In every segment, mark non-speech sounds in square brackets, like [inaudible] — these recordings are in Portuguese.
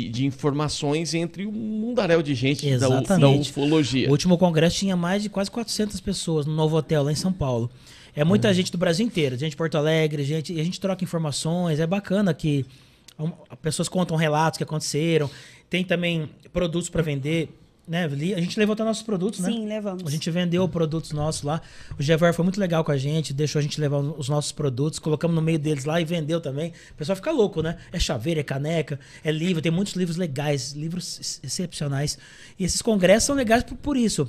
de informações entre um mundaréu de gente Exatamente. da ufologia. O último congresso tinha mais de quase 400 pessoas no Novo Hotel, lá em São Paulo. É muita uhum. gente do Brasil inteiro, gente de Porto Alegre, gente, a gente troca informações, é bacana que um, pessoas contam relatos que aconteceram, tem também produtos para vender né, a gente até nossos produtos, né? Sim, levamos. A gente vendeu produtos nossos lá. O Gevar foi muito legal com a gente, deixou a gente levar os nossos produtos, colocamos no meio deles lá e vendeu também. O pessoal fica louco, né? É chaveira, é caneca, é livro, tem muitos livros legais, livros excepcionais. E esses congressos são legais por, por isso.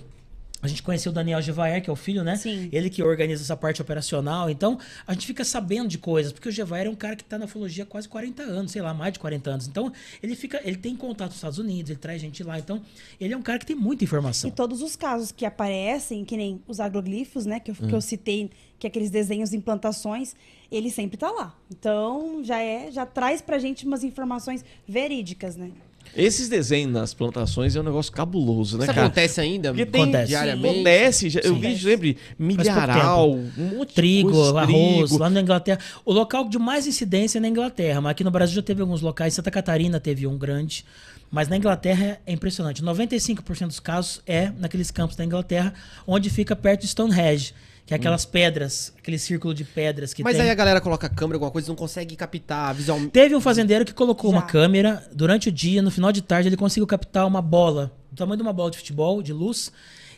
A gente conheceu o Daniel Gevaer, que é o filho, né? Sim. Ele que organiza essa parte operacional. Então, a gente fica sabendo de coisas, porque o Gevaer é um cara que está na ufologia há quase 40 anos, sei lá, mais de 40 anos. Então, ele fica, ele tem contato nos Estados Unidos, ele traz gente lá. Então, ele é um cara que tem muita informação. E todos os casos que aparecem, que nem os agroglifos, né, que eu, hum. que eu hum. citei, que é aqueles desenhos de implantações, ele sempre está lá. Então, já é, já traz pra gente umas informações verídicas, né? Esses desenhos nas plantações é um negócio cabuloso, né, Isso cara? acontece ainda? Porque tem, acontece. Diariamente. Acontece. Eu vi sempre milharal, um monte trigo, de coisa, arroz, trigo. lá na Inglaterra. O local de mais incidência é na Inglaterra, mas aqui no Brasil já teve alguns locais. Santa Catarina teve um grande. Mas na Inglaterra é impressionante. 95% dos casos é naqueles campos da Inglaterra, onde fica perto de Stonehenge. Que é aquelas hum. pedras, aquele círculo de pedras que Mas tem. aí a galera coloca a câmera, alguma coisa, não consegue captar visualmente. Teve um fazendeiro que colocou Já. uma câmera durante o dia, no final de tarde ele conseguiu captar uma bola, do tamanho de uma bola de futebol, de luz.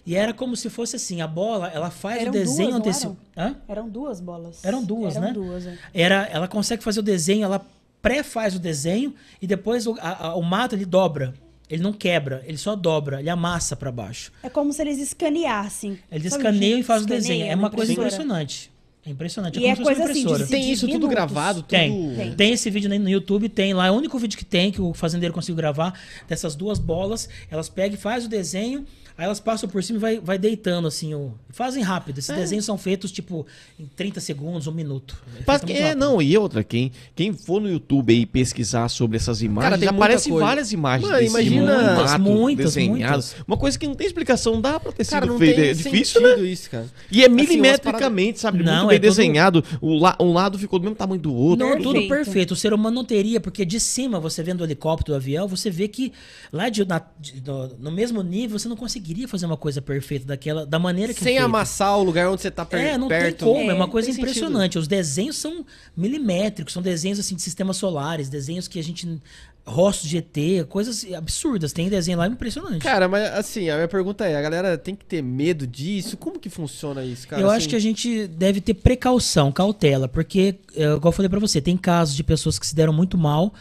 E era como se fosse assim, a bola, ela faz eram o desenho antecipado. Eram? eram? duas bolas. Eram duas, eram né? Duas, é. Era, ela consegue fazer o desenho, ela pré-faz o desenho e depois o, a, a, o mato ele dobra. Ele não quebra, ele só dobra, ele amassa para baixo. É como se eles escaneassem. Eles Sabe, escaneiam e fazem o desenho. É, é uma coisa impressionante. É impressionante. É e é coisa assim, tem isso minutos. tudo gravado? Tudo... Tem. tem. tem. esse vídeo no YouTube, tem lá. É o único vídeo que tem que o fazendeiro conseguiu gravar dessas duas bolas. Elas pegam e fazem o desenho Aí elas passam por cima e vai, vai deitando, assim. O... Fazem rápido. Esses é. desenhos são feitos, tipo, em 30 segundos, um minuto. Mas, é, é não, e outra, quem, quem for no YouTube aí pesquisar sobre essas imagens, Cara, aparecem várias imagens Mano, imagina mato, muitas, Muitas. Uma coisa que não tem explicação, dá pra ter sido feito. É difícil, né? Isso, cara. E é assim, milimetricamente, sabe? Não, muito é bem é desenhado. Todo... O la... Um lado ficou do mesmo tamanho do outro. Não, é tudo perfeito. O ser humano não teria, porque de cima, você vendo o helicóptero, o avião, você vê que lá de, na, de, no, no mesmo nível você não conseguia conseguiria fazer uma coisa perfeita daquela, da maneira que é Sem amassar o lugar onde você tá per é, não perto. Tem como, é, é uma coisa impressionante. Sentido. Os desenhos são milimétricos, são desenhos assim de sistemas solares, desenhos que a gente rostos gt coisas absurdas. Tem desenho lá impressionante. Cara, mas assim, a minha pergunta é, a galera tem que ter medo disso? Como que funciona isso, cara? Eu assim... acho que a gente deve ter precaução, cautela, porque, é, igual eu falei para você, tem casos de pessoas que se deram muito mal,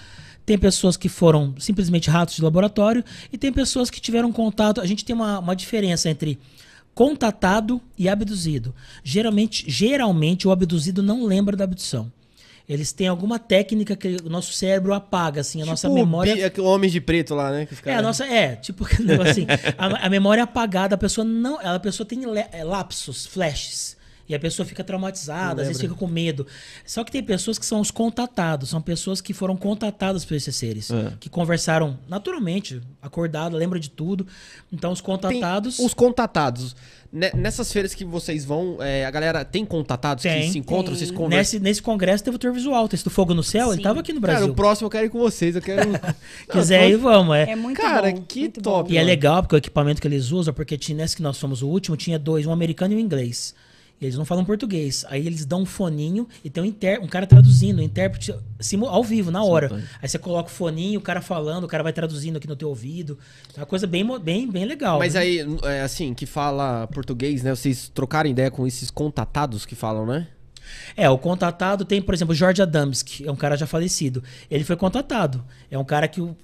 tem pessoas que foram simplesmente ratos de laboratório e tem pessoas que tiveram contato. A gente tem uma, uma diferença entre contatado e abduzido. Geralmente, geralmente o abduzido não lembra da abdução. Eles têm alguma técnica que o nosso cérebro apaga, assim, a tipo nossa memória. O homem de preto lá, né? É, a nossa. É, tipo, [laughs] assim, a, a, memória é apagada, a pessoa não. A pessoa tem é, lapsos, flashes. E a pessoa fica traumatizada, às vezes fica com medo. Só que tem pessoas que são os contatados, são pessoas que foram contatadas por esses seres, é. que conversaram naturalmente, acordado, lembra de tudo. Então os contatados. Tem os contatados. Nessas feiras que vocês vão, é, a galera tem contatados tem, que se encontram, tem. vocês conversam? Nesse, nesse congresso teve o tour visual, teve do Fogo no Céu, Sim. ele tava aqui no Brasil. Cara, o próximo eu quero ir com vocês, eu quero... [laughs] Quiser Não, ir, vamos. É, é muito Cara, bom, que muito top. Bom. E é legal, porque o equipamento que eles usam, porque tinha, nesse que nós fomos o último, tinha dois, um americano e um inglês eles não falam português. Aí eles dão um foninho e tem um, inter... um cara traduzindo, um intérprete ao vivo, na hora. Sim, Aí você coloca o foninho, o cara falando, o cara vai traduzindo aqui no teu ouvido. É uma coisa bem, bem, bem legal. Mas né? aí, é, assim, que fala português, né? Vocês trocaram ideia com esses contatados que falam, né? É, o contatado tem, por exemplo, o Jorge Adamski, é um cara já falecido. Ele foi contatado. É um cara que o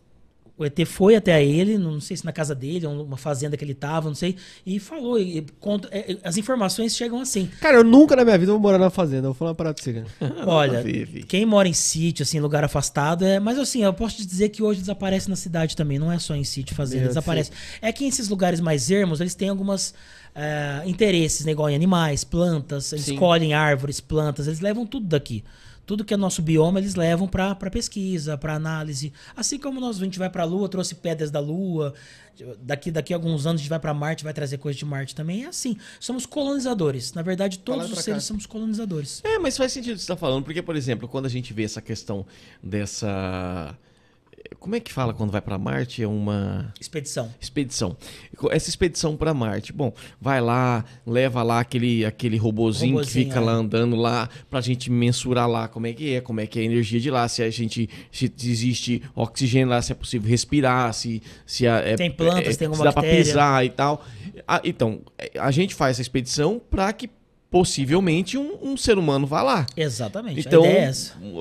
o ET foi até ele, não sei se na casa dele, uma fazenda que ele tava, não sei, e falou. E é, é, as informações chegam assim. Cara, eu nunca na minha vida vou morar na fazenda, eu vou falar uma parada pra você, [laughs] Olha, quem mora em sítio, assim, lugar afastado, é. Mas assim, eu posso te dizer que hoje desaparece na cidade também, não é só em sítio fazenda, desaparece. É que esses lugares mais ermos, eles têm algumas. É, interesses, né? igual em animais, plantas, eles Sim. colhem árvores, plantas, eles levam tudo daqui tudo que é nosso bioma eles levam para pesquisa, para análise. Assim como nós, a gente vai para a Lua, trouxe pedras da Lua, daqui daqui a alguns anos a gente vai para Marte, vai trazer coisas de Marte também. É assim, somos colonizadores. Na verdade, todos os seres cá. somos colonizadores. É, mas faz sentido o que você está falando, porque, por exemplo, quando a gente vê essa questão dessa como é que fala quando vai para Marte? É uma. Expedição. Expedição. Essa expedição para Marte. Bom, vai lá, leva lá aquele, aquele robozinho, robozinho que fica é. lá andando lá, para a gente mensurar lá como é que é, como é que é a energia de lá, se a gente. Se existe oxigênio lá, se é possível respirar, se. se é, tem plantas, é, tem alguma se dá para pisar e tal. Ah, então, é, a gente faz essa expedição para que possivelmente um, um, ser humano vá lá. Exatamente. Então, é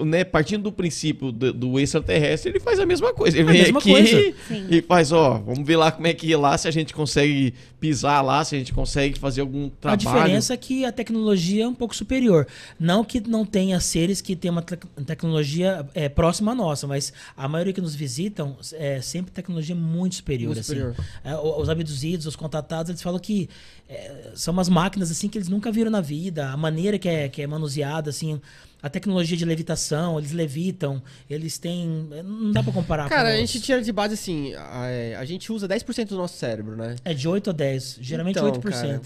né, partindo do princípio do, do, extraterrestre, ele faz a mesma coisa. Ele a vem aqui coisa. e faz, ó, vamos ver lá como é que ir é lá, se a gente consegue pisar lá, se a gente consegue fazer algum trabalho. A diferença é que a tecnologia é um pouco superior. Não que não tenha seres que tenham uma te tecnologia é, próxima à nossa, mas a maioria que nos visitam é sempre tecnologia muito superior. Muito assim. superior. É, os abduzidos, os contatados, eles falam que é, são umas máquinas assim que eles nunca viram na vida, a maneira que é, que é manuseada, assim, a tecnologia de levitação, eles levitam, eles têm. É, não dá pra comparar. Cara, com a gente tira de base assim, a, é, a gente usa 10% do nosso cérebro, né? É de 8 a 10, geralmente então, 8%. Cara,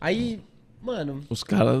aí. Mano. Os caras.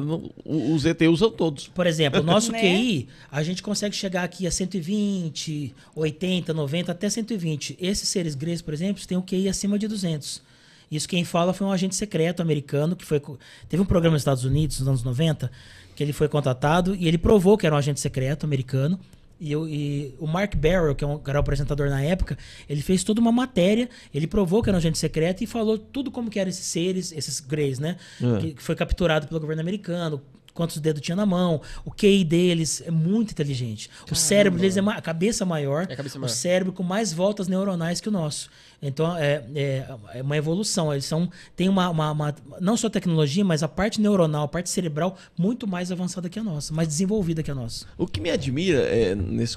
Os ET usam todos. Por exemplo, o nosso [laughs] né? QI, a gente consegue chegar aqui a 120, 80, 90, até 120. Esses seres gregos, por exemplo, têm o QI acima de 200. Isso quem fala foi um agente secreto americano que foi. Teve um programa nos Estados Unidos, nos anos 90, que ele foi contratado e ele provou que era um agente secreto americano. E, eu, e, o Mark Barrow, que é um, que era o apresentador na época, ele fez toda uma matéria, ele provou que era um agente secreto e falou tudo como que eram esses seres, esses Greys, né? É. Que, que, foi capturado pelo governo americano, quantos dedos tinha na mão. O QI deles é muito inteligente. Caramba. O cérebro deles é a cabeça maior. É a cabeça maior. O cérebro com mais voltas neuronais que o nosso. Então é, é, é uma evolução. Eles são, têm uma, uma, uma, Não só tecnologia, mas a parte neuronal, a parte cerebral, muito mais avançada que a nossa, mais desenvolvida que a nossa. O que me admira é, nesse,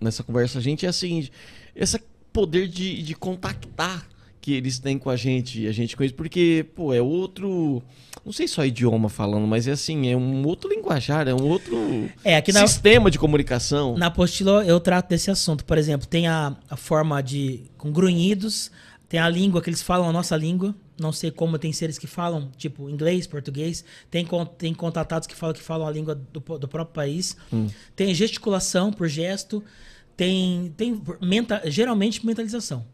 nessa conversa, gente, é a seguinte: esse poder de, de contactar que eles têm com a gente e a gente com eles, porque, pô, é outro. Não sei só idioma falando, mas é assim, é um outro linguajar, é um outro é, aqui na, sistema de comunicação. Na apostila eu trato desse assunto. Por exemplo, tem a, a forma de. com grunhidos, tem a língua que eles falam, a nossa língua. Não sei como tem seres que falam, tipo, inglês, português. Tem, tem contatados que falam que falam a língua do, do próprio país. Hum. Tem gesticulação por gesto. Tem, tem menta, geralmente mentalização.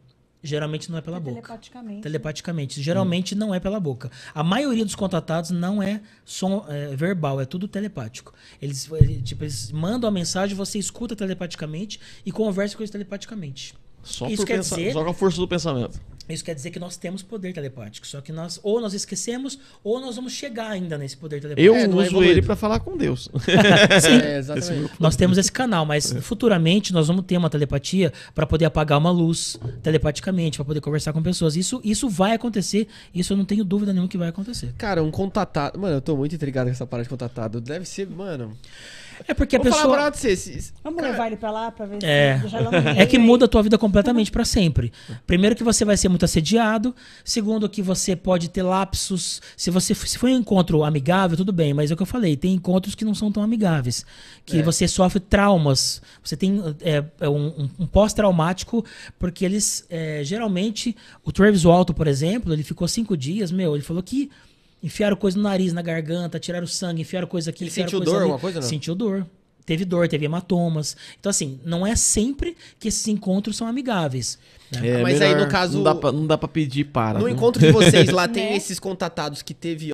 Geralmente não é pela é boca. Telepaticamente. Né? Telepaticamente. Geralmente hum. não é pela boca. A maioria dos contratados não é som é, verbal, é tudo telepático. Eles, tipo, eles mandam a mensagem, você escuta telepaticamente e conversa com eles telepaticamente. Só Isso quer pensar, dizer, só com a força do pensamento. Isso quer dizer que nós temos poder telepático, só que nós ou nós esquecemos ou nós vamos chegar ainda nesse poder telepático. Eu é, uso ele para falar com Deus. [laughs] Sim, é, exatamente. É nós temos esse canal, mas é. futuramente nós vamos ter uma telepatia para poder apagar uma luz telepaticamente, para poder conversar com pessoas. Isso isso vai acontecer, isso eu não tenho dúvida nenhuma que vai acontecer. Cara, um contatado, mano, eu tô muito intrigado com essa parada de contatado. Deve ser, mano. É porque a Vou pessoa. Falar pra você, se... Vamos Cara... levar ele pra lá pra ver é. se É que muda a tua vida completamente para sempre. Primeiro que você vai ser muito assediado. Segundo, que você pode ter lapsos. Se você se foi um encontro amigável, tudo bem, mas é o que eu falei, tem encontros que não são tão amigáveis. Que é. você sofre traumas. Você tem é, é um, um pós-traumático, porque eles. É, geralmente, o Travis Walton, por exemplo, ele ficou cinco dias, meu, ele falou que enfiaram coisa no nariz, na garganta, tiraram sangue, enfiaram coisa aqui, Ele enfiaram sentiu coisa dor, ali. alguma coisa não? Sentiu dor. Teve dor, teve hematomas. Então, assim, não é sempre que esses encontros são amigáveis. né? É, Mas aí, no caso- Não dá pra, não dá pra pedir para. No né? encontro de vocês lá [laughs] tem né? esses contatados que teve